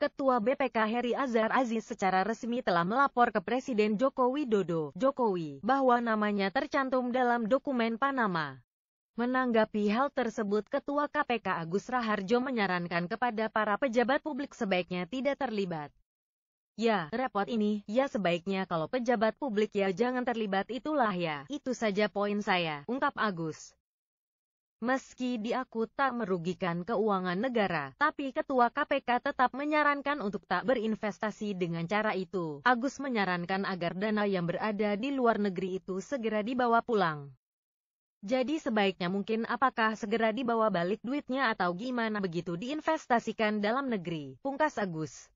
Ketua BPK Heri Azhar Aziz secara resmi telah melapor ke Presiden Joko Widodo, Jokowi, bahwa namanya tercantum dalam dokumen Panama. Menanggapi hal tersebut, Ketua KPK Agus Raharjo menyarankan kepada para pejabat publik sebaiknya tidak terlibat. Ya, repot ini, ya sebaiknya kalau pejabat publik ya jangan terlibat itulah ya, itu saja poin saya, ungkap Agus. Meski diaku tak merugikan keuangan negara, tapi Ketua KPK tetap menyarankan untuk tak berinvestasi dengan cara itu. Agus menyarankan agar dana yang berada di luar negeri itu segera dibawa pulang. Jadi sebaiknya mungkin apakah segera dibawa balik duitnya atau gimana begitu diinvestasikan dalam negeri, pungkas Agus.